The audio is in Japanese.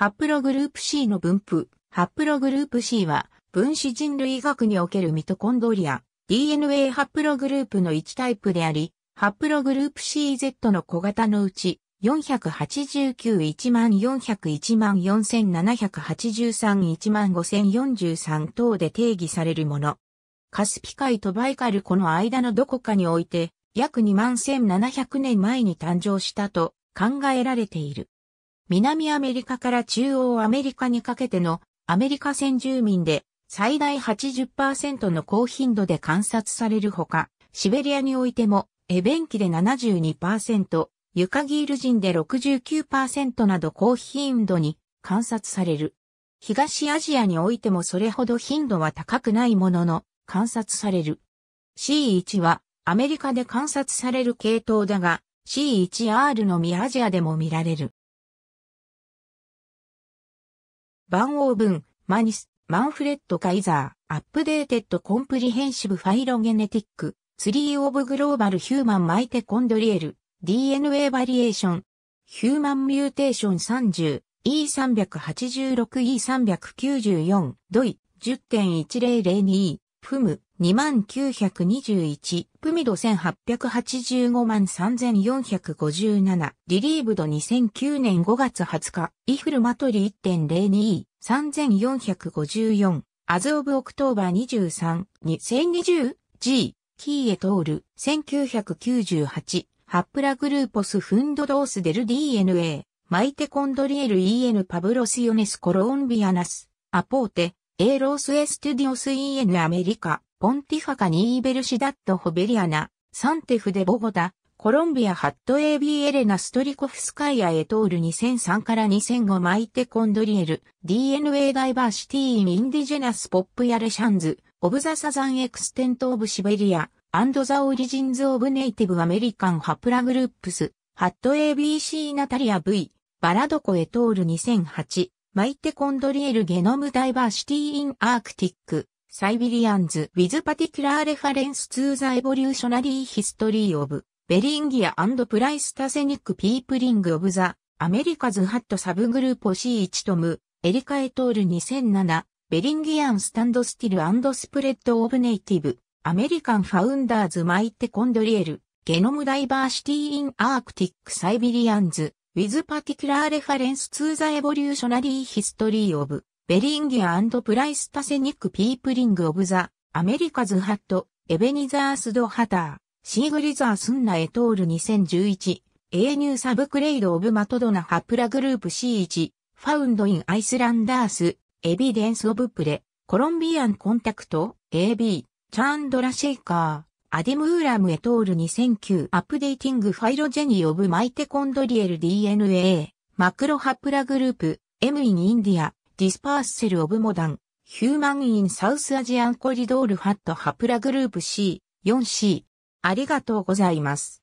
ハプログループ C の分布。ハプログループ C は、分子人類学におけるミトコンドリア、DNA ハプログループの1タイプであり、ハプログループ CZ の小型のうち、489-14001-4783-15043等で定義されるもの。カスピ海とバイカルこの間のどこかにおいて、約2万1700年前に誕生したと考えられている。南アメリカから中央アメリカにかけてのアメリカ先住民で最大80%の高頻度で観察されるほか、シベリアにおいてもエベンキで72%、ユカギール人で69%など高頻度に観察される。東アジアにおいてもそれほど頻度は高くないものの観察される。C1 はアメリカで観察される系統だが C1R のミアジアでも見られる。番ブ文、マニス、マンフレッド・カイザー、アップデーテッド・コンプリヘンシブ・ファイロゲネティック、ツリー・オブ・グローバル・ヒューマン・マイテ・コンドリエル、DNA バリエーション、ヒューマン・ミューテーション30、E386、E394、ドイ、10.1002、フム、2921、プミド1885万3457、リリーブド2009年5月20日、イフルマトリ1.02、3454、アズオブオクトーバー23、2020G、キーエトール、1998、ハップラグルーポスフンドドースデル DNA、マイテコンドリエル EN パブロスヨネスコロンビアナス、アポーテ、エーロースエステュディオス EN アメリカ。ポンティファカニーベルシダットホベリアナ、サンテフデ・ボゴタ、コロンビアハット AB エレナストリコフスカイアエトール2003から2005マイテコンドリエル DNA ダイバーシティインインディジェナスポップヤレシャンズオブザサザンエクステントオブシベリアアンドザオリジンズオブネイティブアメリカンハプラグループスハット ABC ナタリア V バラドコエトール2008マイテコンドリエルゲノムダイバーシティインアークティックサイビリアンズ・ウィズ・パティキュラー・レファレンス・ツー・ザ・エボリューショナリー・ヒストリー・オブ・ベリンギア・プライス・タセニック・ピープリング・オブ・ザ・アメリカズ・ハット・サブグルーシ C1 トム、エリカ・エトール2007、ベリンギアン・スタンド・スティル・スプレッド・オブ・ネイティブ、アメリカン・ファウンダーズ・マイテ・コンドリエル、ゲノム・ダイバーシティ・イン・アークティック・サイビリアンズ、ウィズ・パティキュラー・レファレンス・ツー・ザ・エボリューショナリー・ヒストリー・オブ・ベリンギアプライスタセニックピープリングオブザ、アメリカズハット、エベニザースドハター、シーグリザースンナエトール2011、A ニューサブクレイドオブマトドナハプラグループ C1、ファウンドインアイスランダース、エビデンスオブプレ、コロンビアンコンタクト、AB、チャンドラシェイカー。アディムーラムエトール2009アップデーティングファイロジェニオブマイテコンドリエル DNA マクロハプラグループ M インインディアディスパーセル・オブ・モダン、ヒューマン・イン・サウス・アジアン・コリドール・ファット・ハプラグループ C、4C。ありがとうございます。